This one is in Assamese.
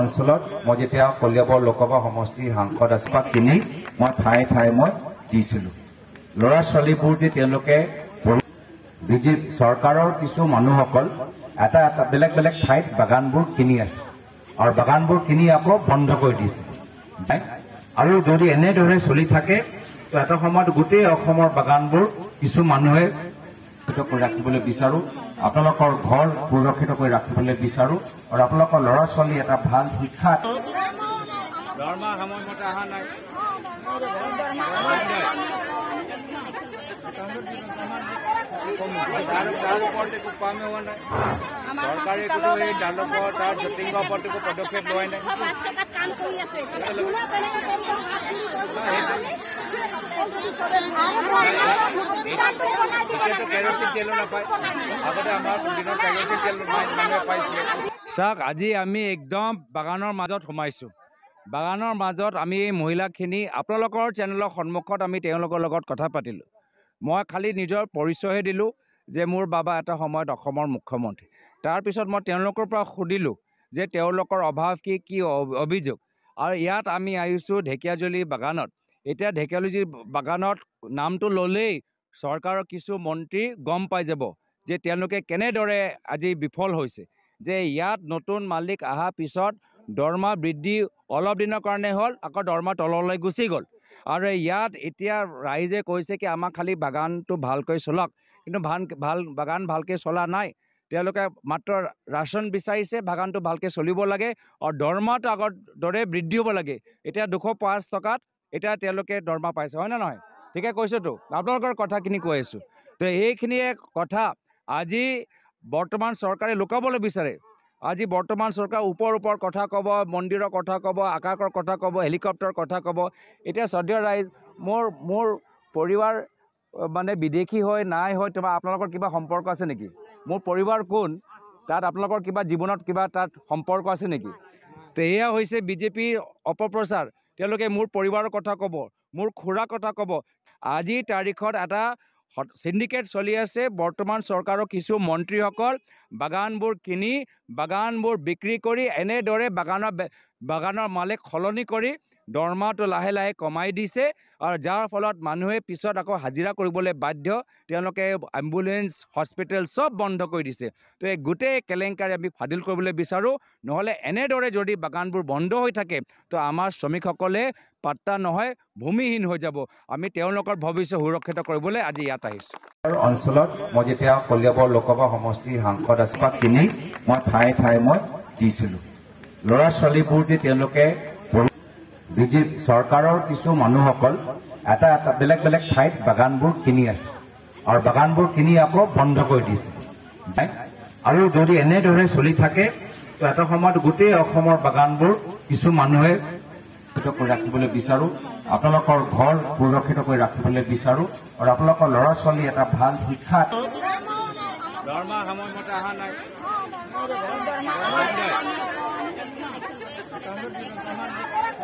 অঞ্চলত মই যেতিয়া কলিয়াবৰ লোকসভা সমষ্টিৰ সাংসদ আছিল বা কিনি মই ঠায়ে ঠায়ে মই দিছিলো ল'ৰা ছোৱালীবোৰ যে তেওঁলোকে বিজেপি চৰকাৰৰ কিছু মানুহসকল এটা এটা বেলেগ বেলেগ ঠাইত বাগানবোৰ কিনি আছে আৰু বাগানবোৰ কিনি আকৌ বন্ধ কৰি দিছে আৰু যদি এনেদৰে চলি থাকে এটা সময়ত গোটেই অসমৰ বাগানবোৰ কিছু মানুহে সুৰক্ষিত কৰি ৰাখিবলৈ বিচাৰো আপোনালোকৰ ঘৰ সুৰক্ষিত কৰি ৰাখিবলৈ বিচাৰো আৰু আপোনালোকৰ ল'ৰা ছোৱালী এটা ভাল শিক্ষা চাওক আজি আমি একদম বাগানৰ মাজত সোমাইছো বাগানৰ মাজত আমি মহিলাখিনি আপোনালোকৰ চেনেলৰ সন্মুখত আমি তেওঁলোকৰ লগত কথা পাতিলোঁ মই খালী নিজৰ পৰিচয়হে দিলোঁ যে মোৰ বাবা এটা সময়ত অসমৰ মুখ্যমন্ত্ৰী তাৰপিছত মই তেওঁলোকৰ পৰা সুধিলোঁ যে তেওঁলোকৰ অভাৱ কি কি অভিযোগ আৰু ইয়াত আমি আহিছোঁ ঢেকীয়াজুলিৰ বাগানত এতিয়া ঢেকীয়াজুলি বাগানত নামটো ল'লেই চৰকাৰৰ কিছু মন্ত্ৰী গম পাই যাব যে তেওঁলোকে কেনেদৰে আজি বিফল হৈছে যে ইয়াত নতুন মালিক অহাৰ পিছত দৰমহা বৃদ্ধি অলপ দিনৰ কাৰণে হ'ল আকৌ দৰমহা তললৈ গুচি গ'ল আৰু ইয়াত এতিয়া ৰাইজে কৈছে কি আমাক খালি বাগানটো ভালকৈ চলাওক কিন্তু ভাল ভাল বাগান ভালকৈ চলা নাই তেওঁলোকে মাত্ৰ ৰাচন বিচাৰিছে বাগানটো ভালকৈ চলিব লাগে আৰু দৰমহাটো আগৰ দৰে বৃদ্ধি হ'ব লাগে এতিয়া দুশ পাঁচ টকাত এতিয়া তেওঁলোকে দৰমহা পাইছে হয়নে নহয় ঠিকে কৈছোঁতো আপোনালোকৰ কথাখিনি কৈ আছোঁ তো এইখিনিয়ে কথা আজি বৰ্তমান চৰকাৰে লুকাবলৈ বিচাৰে আজি বৰ্তমান চৰকাৰ ওপৰ ওপৰ কথা ক'ব মন্দিৰৰ কথা ক'ব আকাশৰ কথা ক'ব হেলিকপ্টাৰ কথা ক'ব এতিয়া স্বদেশ ৰাইজ মোৰ মোৰ পৰিবাৰ মানে বিদেশী হয় নাই হয় তোমাৰ আপোনালোকৰ কিবা সম্পৰ্ক আছে নেকি মোৰ পৰিবাৰ কোন তাত আপোনালোকৰ কিবা জীৱনত কিবা তাত সম্পৰ্ক আছে নেকি তো এয়া হৈছে বিজেপিৰ অপপ্ৰচাৰ তেওঁলোকে মোৰ পৰিবাৰৰ কথা ক'ব মোৰ খুৰাৰ কথা ক'ব আজিৰ তাৰিখত এটা চিণ্ডিকেট চলি আছে বৰ্তমান চৰকাৰৰ কিছু মন্ত্ৰীসকল বাগানবোৰ কিনি বাগানবোৰ বিক্ৰী কৰি এনেদৰে বাগানৰ বাগানৰ মালিক সলনি কৰি দৰমহাটো লাহে লাহে কমাই দিছে আৰু যাৰ ফলত মানুহে পিছত আকৌ হাজিৰা কৰিবলৈ বাধ্য তেওঁলোকে এম্বুলেঞ্চ হস্পিটেল চব বন্ধ কৰি দিছে তো এই গোটেই কেলেংকাৰী আমি ফাদিল কৰিবলৈ বিচাৰোঁ নহ'লে এনেদৰে যদি বাগানবোৰ বন্ধ হৈ থাকে তো আমাৰ শ্ৰমিকসকলে পাত্তা নহয় ভূমিহীন হৈ যাব আমি তেওঁলোকৰ ভৱিষ্যত সুৰক্ষিত কৰিবলৈ আজি ইয়াত আহিছোঁ অঞ্চলত মই যেতিয়া কলিয়াবৰ লোকসভা সমষ্টিৰ সাংসদ আছিল কিনি মই ঠায়ে ঠায়ে মই দিছিলোঁ ল'ৰা ছোৱালীবোৰ যে তেওঁলোকে বিজেপি চৰকাৰৰ কিছু মানুহসকল এটা এটা বেলেগ বেলেগ ঠাইত বাগানবোৰ কিনি আছে আৰু বাগানবোৰ কিনি আকৌ বন্ধ কৰি দিছে আৰু যদি এনেদৰে চলি থাকে তো এটা সময়ত গোটেই অসমৰ বাগানবোৰ কিছু মানুহে সুৰক্ষিত কৰি ৰাখিবলৈ বিচাৰোঁ আপোনালোকৰ ঘৰ সুৰক্ষিত কৰি ৰাখিবলৈ বিচাৰোঁ আৰু আপোনালোকৰ ল'ৰা ছোৱালী এটা ভাল শিক্ষা